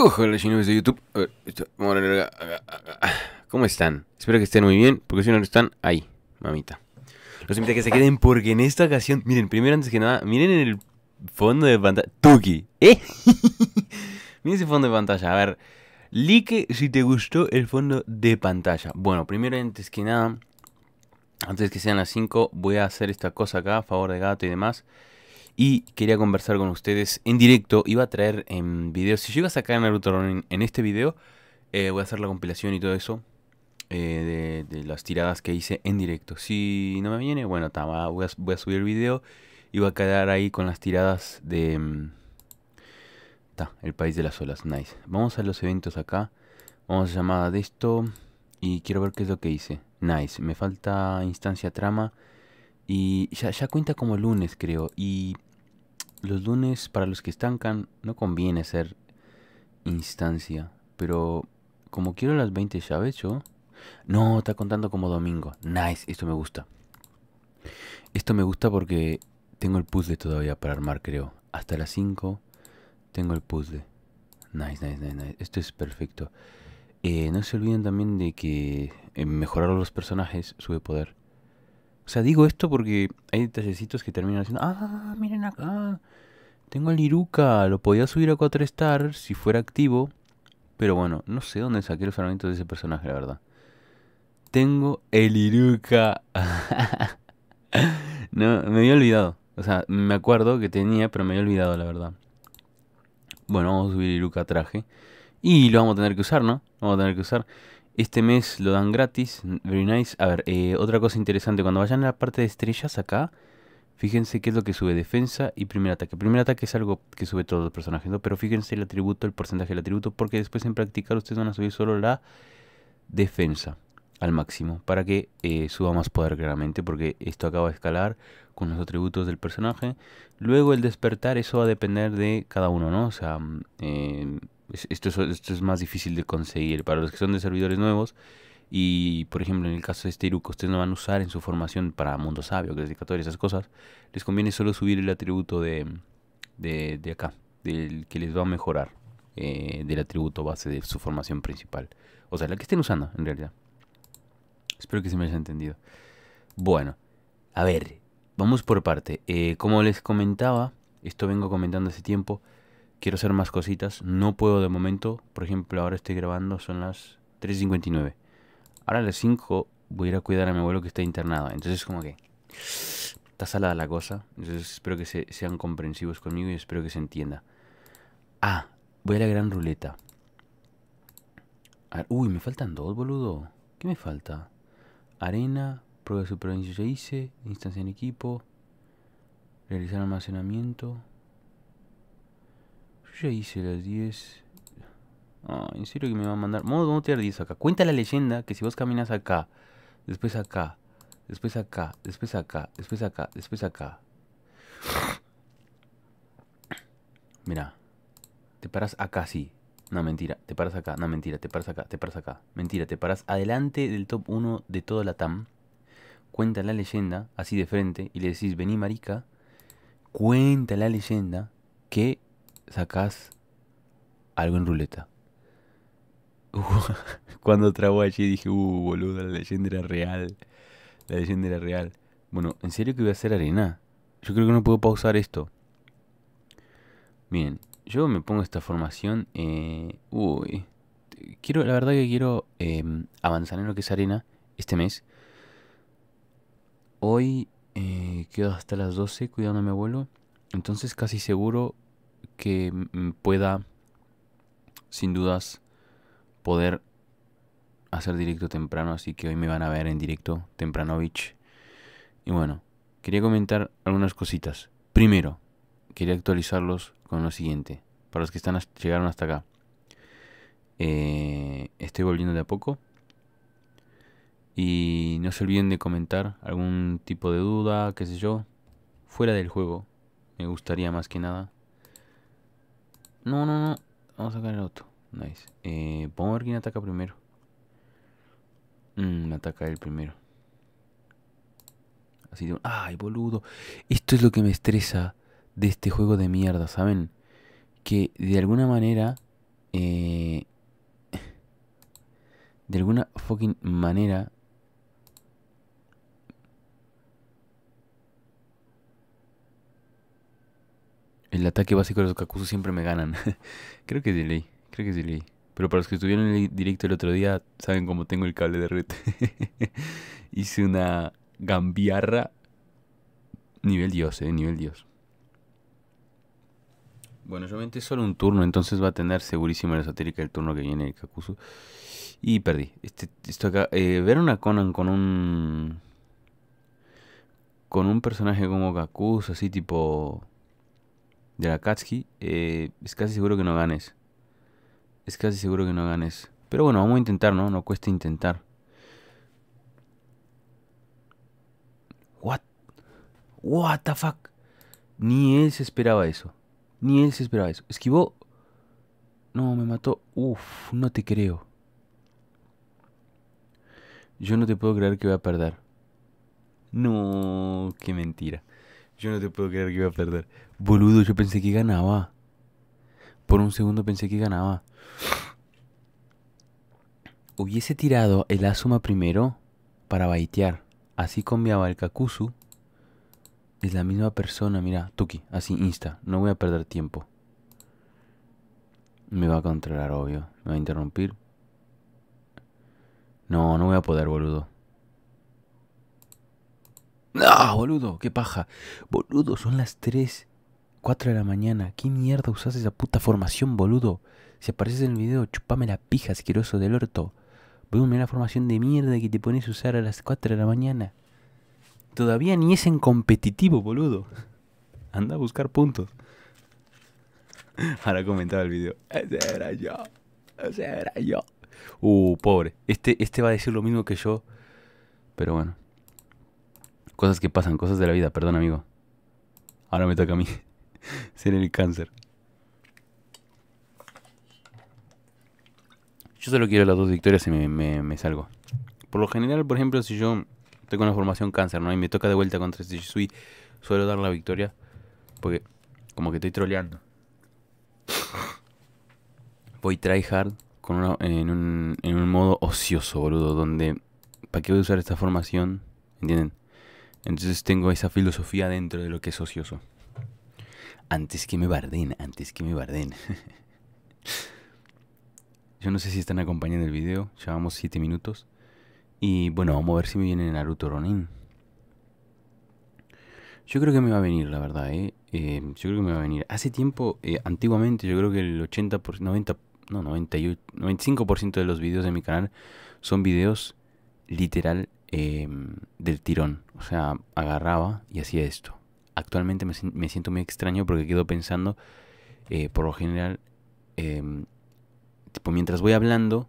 Hola, chinos de YouTube. ¿Cómo están? Espero que estén muy bien, porque si no están, ahí, mamita. Los invito a que se queden porque en esta ocasión, miren, primero antes que nada, miren el fondo de pantalla. Tuki, ¿eh? miren ese fondo de pantalla. A ver, like si te gustó el fondo de pantalla. Bueno, primero antes que nada, antes que sean las 5, voy a hacer esta cosa acá a favor de gato y demás y quería conversar con ustedes en directo. Iba a traer en em, video, si yo acá a sacar Naruto en, en este video, eh, voy a hacer la compilación y todo eso eh, de, las tiradas que hice en directo. Si no me viene, bueno, voy, a, subir el video y voy a quedar ahí con las tiradas de... Está, em, el país de las olas, nice. Vamos a los eventos acá, vamos a llamada de esto y quiero ver qué es lo que hice. Nice, me falta instancia trama y ya, ya cuenta como lunes creo y los lunes para los que estancan no conviene ser instancia. Pero como quiero las 20 he hecho. No, está contando como domingo. Nice, esto me gusta. Esto me gusta porque tengo el puzzle todavía para armar, creo. Hasta las 5 tengo el puzzle. Nice, nice, nice, nice. Esto es perfecto. Eh, no se olviden también de que eh, mejorar los personajes sube poder. O sea, digo esto porque hay detallecitos que terminan diciendo, ah, miren acá, tengo el Iruka, lo podía subir a 4 star si fuera activo. Pero bueno, no sé dónde saqué los armamentos de ese personaje, la verdad. Tengo el Iruka. no, me había olvidado. O sea, me acuerdo que tenía, pero me había olvidado, la verdad. Bueno, vamos a subir Iruka traje. Y lo vamos a tener que usar, ¿no? Vamos a tener que usar. Este mes lo dan gratis. Very nice. A ver, eh, otra cosa interesante. Cuando vayan a la parte de estrellas acá, fíjense qué es lo que sube defensa y primer ataque. Primer ataque es algo que sube todos los personajes, Pero fíjense el atributo, el porcentaje del atributo, porque después en practicar ustedes van a subir solo la defensa al máximo para que eh, suba más poder claramente porque esto acaba de escalar con los atributos del personaje luego el despertar eso va a depender de cada uno no o sea mm, eh, esto, es, más difícil de conseguir para los que son de servidores nuevos. Y por ejemplo, en el caso de este Iruko... ustedes no van a usar en su formación para Mundo Sabio, Que dedicatoria... esas cosas, les conviene solo subir el atributo de, de, de acá, del que les va a mejorar, eh, del atributo base de su formación principal. O sea, la que estén usando en realidad. Espero que se me haya entendido. Bueno, a ver, vamos por parte. Eh, como les comentaba, esto vengo comentando hace tiempo quiero hacer más cositas. No puedo de momento. Por ejemplo, ahora estoy grabando, son las 3.59. Ahora a las 5 voy a ir a cuidar a mi abuelo que está internado. Entonces como que está salada la cosa. Entonces espero que sean comprensivos conmigo y espero que se entienda. Ah, voy a la gran ruleta. uy, me faltan dos, boludo. ¿Qué me falta? Arena, prueba de supervivencia ya hice, instancia en equipo, realizar almacenamiento. Yo ya hice las 10. Ah, en serio que me va a mandar. Vamos, no a tirar 10 acá. Cuenta la leyenda que si vos caminas acá, después acá, después acá, después acá, después acá, después acá. Mira, te paras acá, sí. No, mentira, te paras acá, no, mentira, te paras acá, te paras acá. Mentira, te paras adelante del top 1 de toda la TAM. Cuenta la leyenda, así de frente, y le decís, vení marica. Cuenta la leyenda que sacás algo en ruleta. cuando trabó allí dije, uh, boludo, la leyenda era real. La leyenda era real. Bueno, ¿en serio que voy a hacer arena? Yo creo que no puedo pausar esto. Miren yo me pongo esta formación. Eh, uy. Quiero, la verdad que quiero em, avanzar en lo que es arena este mes. Hoy eh, quedo hasta las 12 cuidando a mi abuelo. Entonces casi seguro que pueda, sin dudas, poder hacer directo temprano, así que hoy me van a ver en directo temprano, tempranovich. Y bueno, quería comentar algunas cositas. Primero, quería actualizarlos con lo siguiente, para los que están llegaron hasta acá. Eh, estoy volviendo de a poco. Y no se olviden de comentar algún tipo de duda, qué sé yo, fuera del juego. Me gustaría más que nada no, no, no. Vamos a sacar el auto. Nice. Eh, vamos a ver quién ataca primero. Mmm, ataca el primero. Así de un... ¡Ay, boludo! Esto es lo que me estresa de este juego de mierda, ¿saben? Que de alguna manera... Eh... De alguna fucking manera El ataque básico de los Kakuzu siempre me ganan. creo que es delay. creo que es Pero para los que estuvieron en el directo el otro día, saben cómo tengo el cable de red. Hice una gambiarra. Nivel Dios, eh, nivel Dios. Bueno, yo metí solo un turno, entonces va a tener segurísima la esotérica el turno que viene el Kakuzu. Y perdí. Este, esto acá, eh, ver una Conan con un. Con un personaje como Kakuzu, así tipo de la Katsuki, eh, es casi seguro que no ganes. Es casi seguro que no ganes. Pero bueno, vamos a intentar, ¿no? No cuesta intentar. What? What the fuck? Ni él se esperaba eso. Ni él se esperaba eso. Esquivó. No, me mató. Uf, no te creo. Yo no te puedo creer que voy a perder. No, qué mentira. Yo no te puedo creer que iba a perder. Boludo, yo pensé que ganaba. Por un segundo pensé que ganaba. Hubiese tirado el Asuma primero para baitear. Así cambiaba el kakusu. Es la misma persona, mira, Tuki, así insta. No voy a perder tiempo. Me va a controlar, obvio. Me va a interrumpir. No, no voy a poder, boludo. No, boludo, qué paja. Boludo, son las 3, 4 de la mañana. ¿Qué mierda usás esa puta formación, boludo? Si apareces en el video, chupame la pija, asqueroso del orto. Boludo, una la formación de mierda que te pones a usar a las 4 de la mañana. Todavía ni es en competitivo, boludo. Anda a buscar puntos. Ahora comentaba el video. Ese era yo. Ese era yo. Uh, pobre. Este, este va a decir lo mismo que yo. Pero bueno. Cosas que pasan, cosas de la vida, perdón amigo. Ahora me toca a mí ser el cáncer. Yo solo quiero las dos victorias y me, salgo. Por lo general, por ejemplo, si yo tengo una formación cáncer, ¿no? Y me toca de vuelta contra este Sui suelo dar la victoria. Porque como que estoy troleando. Voy tryhard con en, un, en un modo ocioso, boludo. Donde, ¿para qué voy a usar esta formación? ¿Entienden? Entonces tengo esa filosofía dentro de lo que es ocioso. Antes que me barden, antes que me barden. Yo no sé si están acompañando el video, llevamos 7 minutos. Y bueno, vamos a ver si me viene Naruto Ronin. Yo creo que me va a venir, la verdad, ¿eh? eh yo creo que me va a venir. Hace tiempo, eh, antiguamente, yo creo que el 80%, 90, no, 98, 95% de los videos de mi canal son videos literal Em, del tirón. O sea, agarraba y hacía esto. Actualmente me, siento muy extraño porque quedo pensando, eh, por lo general, em, tipo, mientras voy hablando,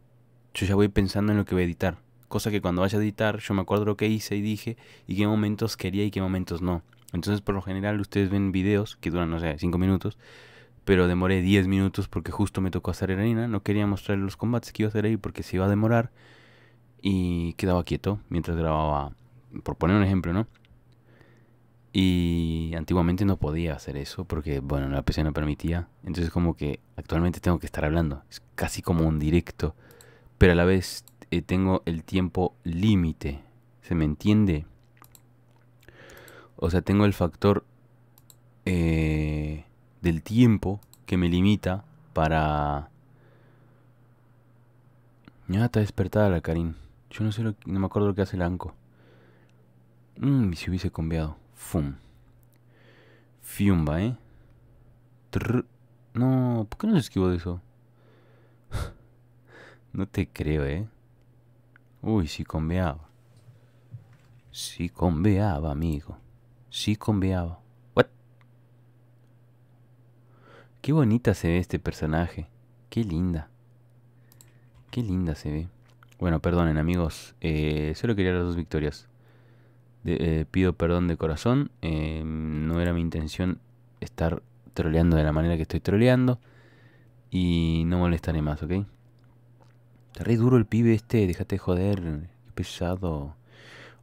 yo ya voy pensando en lo que voy a editar. Cosa que cuando vaya a editar, yo me acuerdo lo que hice y dije, y qué momentos quería y qué momentos no. Entonces, por lo general, ustedes ven videos que duran, no sé, 5 minutos, pero demoré 10 minutos porque justo me tocó hacer arena. No quería mostrar los combates que iba a hacer ahí porque se iba a demorar y quedaba quieto mientras grababa, por poner un ejemplo, ¿no? Y antiguamente no podía hacer eso porque, bueno, la PC no permitía. Entonces como que actualmente tengo que estar hablando. Es casi como un directo. Pero a la vez eh, tengo el tiempo límite. ¿Se me entiende? O sea, tengo el factor eh, del tiempo que me limita para... Ya ah, está despertada la Karin. Yo no sé, no me acuerdo lo que hace el anco. Mmm, si hubiese cambiado. Fum. Fiumba, ¿eh? No, ¿por qué no se esquivó de eso? no te creo, ¿eh? Uy, si conveaba. Si conveaba, amigo. Si conveaba. What? Qué bonita se ve este personaje. Qué linda. Qué linda se ve. Bueno, perdonen amigos, eh, solo quería las dos victorias. Eh, pido perdón de corazón, em, no era mi intención estar troleando de la manera que estoy troleando y no molestaré más, ¿ok? Está re duro el pibe este, déjate joder, qué pesado.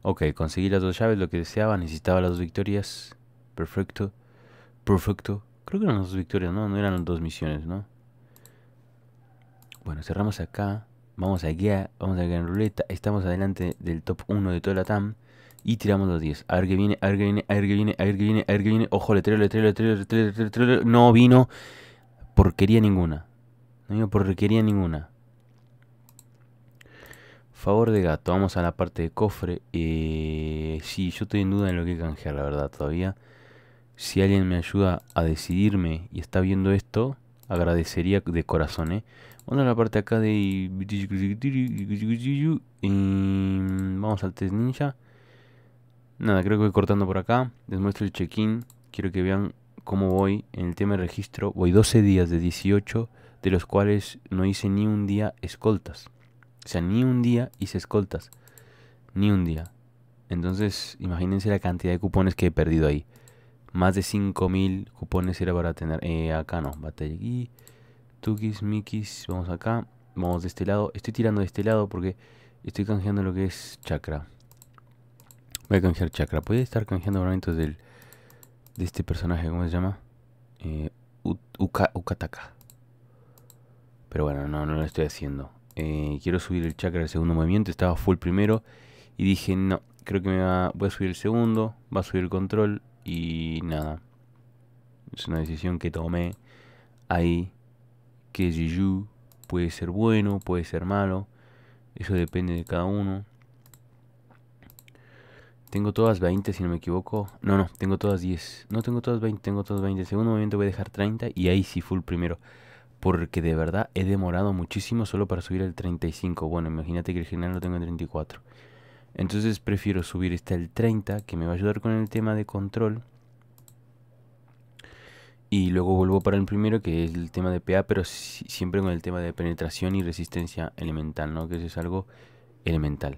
Ok, conseguí las dos llaves, lo que deseaba, necesitaba las dos victorias. Perfecto, perfecto. Creo que eran las dos victorias, ¿no? No eran las dos misiones, ¿no? Bueno, cerramos acá. Vamos aquí a, vamos en ruleta. Estamos adelante del top 1 de toda la TAM. Y tiramos los 10. A ver qué viene, a ver qué viene, a ver qué viene, a ver qué viene, a ver que viene. Ojo, le letrero, le letrero, letrero, No vino porquería ninguna. No vino porquería ninguna. Favor de gato. Vamos a la parte de cofre. Eh, sí, yo estoy en duda en lo que canjear, la verdad, todavía. Si alguien me ayuda a decidirme y está viendo esto, agradecería de corazón, ¿eh? a la parte acá de... Y vamos al test ninja. Nada, creo que voy cortando por acá. Les muestro el check-in. Quiero que vean cómo voy en el tema de registro. Voy 12 días de 18, de los cuales no hice ni un día escoltas. O sea, ni un día hice escoltas. Ni un día. Entonces, imagínense la cantidad de cupones que he perdido ahí. Más de 5.000 cupones era para tener. acá no, batalla aquí. Tukis, Mikis, vamos acá. Vamos de este lado. Estoy tirando de este lado porque estoy canjeando lo que es chakra. Voy a canjear chakra. Podría estar canjeando movimientos del, de este personaje, ¿cómo se llama? Eh, Ukataka. Pero bueno, no, no lo estoy haciendo. Eh, quiero subir el chakra al segundo movimiento. Estaba full primero. Y dije, no, creo que me va, voy a subir el segundo. Va a subir el control. Y nada. Es una decisión que tomé ahí que Jeju puede ser bueno, puede ser malo. Eso depende de cada uno. Tengo todas 20 si no me equivoco. No, no, tengo todas 10. No tengo todas 20, tengo todas 20. El segundo momento voy a dejar 30 y ahí sí full primero. Porque de verdad he demorado muchísimo solo para subir al 35. Bueno, imagínate que el general lo tengo en 34. Entonces prefiero subir este el 30 que me va a ayudar con el tema de control. Y luego vuelvo para el primero, que es el tema de PA, pero siempre con el tema de penetración y resistencia elemental, ¿no? Que eso es algo elemental.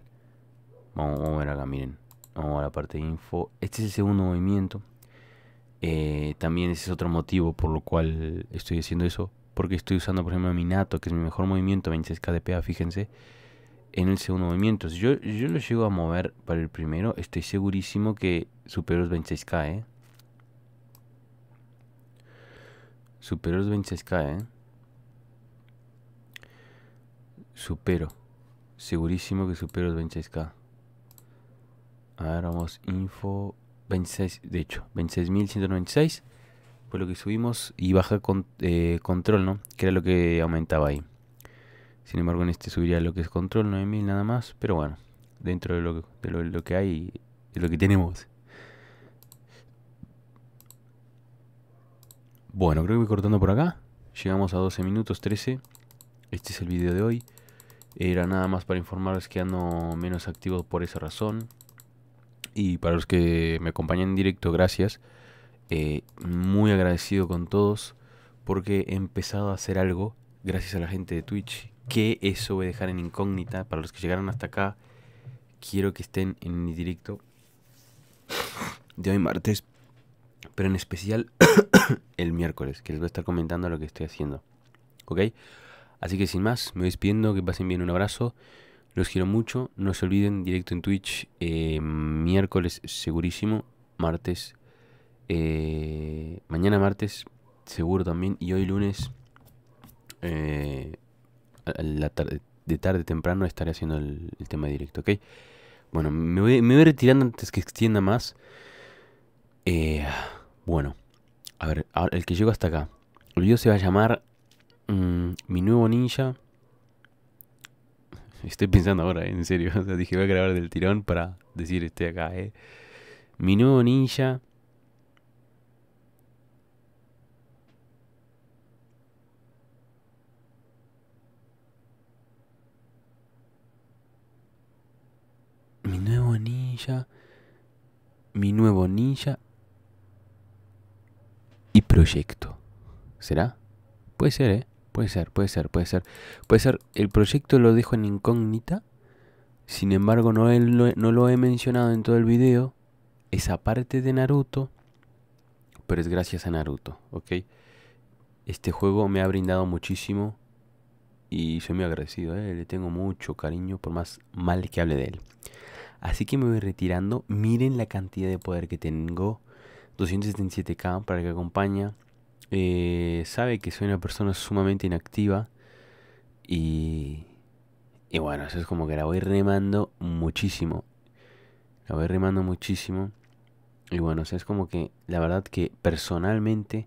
Vamos, a ver acá, miren. Vamos a la parte de info. Este es el segundo movimiento. Eh, también ese es otro motivo por lo cual estoy haciendo eso. Porque estoy usando, por ejemplo, mi Nato, que es mi mejor movimiento, 26k de PA, fíjense. En el segundo movimiento. Si yo, yo lo llego a mover para el primero, estoy segurísimo que supero los 26k, ¿eh? Supero los 26k, Supero. Segurísimo que supero los 26k. A ver, vamos. Info. 26, de hecho, 26.196 fue lo que subimos y baja con, eh, control, ¿no? Que era lo que aumentaba ahí. Sin embargo, en este subiría lo que es control, 9.000 nada más, pero bueno, dentro de lo, de lo, lo que hay, de lo que tenemos. Bueno, creo que voy cortando por acá. Llegamos a 12 minutos 13. Este es el video de hoy. Era nada más para informarles que ando menos activo por esa razón. Y para los que me acompañan en directo, gracias. Eh, muy agradecido con todos porque he empezado a hacer algo gracias a la gente de Twitch. Que eso voy a dejar en incógnita. Para los que llegaron hasta acá, quiero que estén en mi directo de hoy martes pero en especial el miércoles, que les voy a estar comentando lo que estoy haciendo. ¿Ok? Así que sin más, me voy despidiendo, que pasen bien, un abrazo. Los quiero mucho, no se olviden, directo en Twitch, eh, miércoles segurísimo, martes, eh, mañana martes seguro también, y hoy lunes, eh, la tarde, de tarde temprano estaré haciendo el, tema directo, ¿ok? Bueno, me voy, me voy retirando antes que extienda más. Eh, bueno, a ver, el que llegó hasta acá. El video se va a llamar mm, Mi nuevo ninja. Estoy pensando ahora, en serio. O sea, dije, voy a grabar del tirón para decir estoy acá, eh. Mi nuevo ninja. Mi nuevo ninja. Mi nuevo ninja proyecto. ¿Será? Puede ser, ¿eh? Puede ser, puede ser, puede ser. Puede ser, el proyecto lo dejo en incógnita. Sin embargo, no, no lo he mencionado en todo el video. Esa parte de Naruto. Pero es gracias a Naruto, ¿ok? Este juego me ha brindado muchísimo. Y soy muy agradecido, ¿eh? Le tengo mucho cariño por más mal que hable de él. Así que me voy retirando. Miren la cantidad de poder que tengo. 277K para el que acompaña. Eh, sabe que soy una persona sumamente inactiva. Y, bueno, eso es como que la voy remando muchísimo. La voy remando muchísimo. Y bueno, o es como que la verdad que personalmente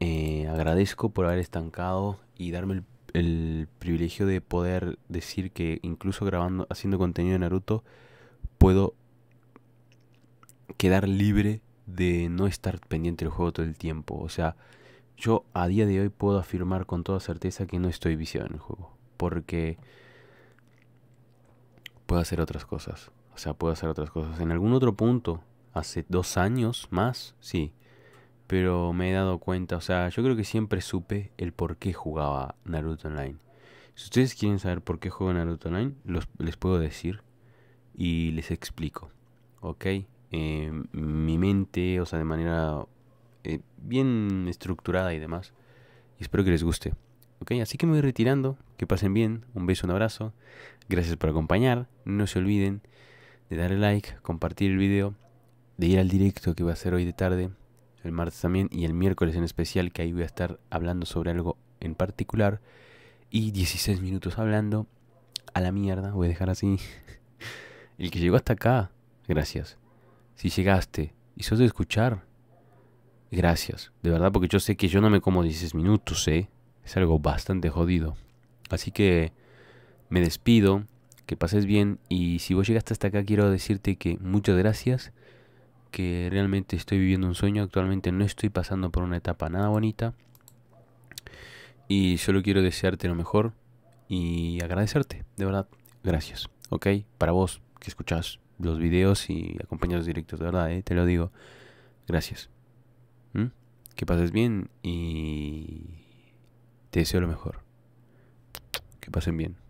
eh, agradezco por haber estancado y darme el, el, privilegio de poder decir que incluso grabando, haciendo contenido de Naruto, puedo quedar libre de no estar pendiente del juego todo el tiempo. O sea, yo a día de hoy puedo afirmar con toda certeza que no estoy viciado en el juego. Porque puedo hacer otras cosas. O sea, puedo hacer otras cosas. En algún otro punto, hace dos años más, sí. Pero me he dado cuenta, o sea, yo creo que siempre supe el por qué jugaba Naruto Online. Si ustedes quieren saber por qué juego Naruto Online, les puedo decir y les explico. ¿Ok? Eh, mi mente, o sea, de manera eh, bien estructurada y demás. Y espero que les guste. ¿Ok? Así que me voy retirando. Que pasen bien. Un beso, un abrazo. Gracias por acompañar. No se olviden de darle like, compartir el video, de ir al directo que va a hacer hoy de tarde, el martes también y el miércoles en especial, que ahí voy a estar hablando sobre algo en particular. Y 16 minutos hablando. A la mierda, voy a dejar así. El que llegó hasta acá, gracias. Si llegaste y sos de escuchar, gracias, de verdad, porque yo sé que yo no me como 16 minutos, ¿eh? Es algo bastante jodido. Así que me despido, que pases bien y si vos llegaste hasta acá quiero decirte que muchas gracias, que realmente estoy viviendo un sueño, actualmente no estoy pasando por una etapa nada bonita y solo quiero desearte lo mejor y agradecerte, de verdad, gracias, ¿ok? Para vos que escuchás los videos y acompañar los directos, de verdad, eh, te lo digo. Gracias. ¿Mm? Que pases bien y te deseo lo mejor. Que pasen bien.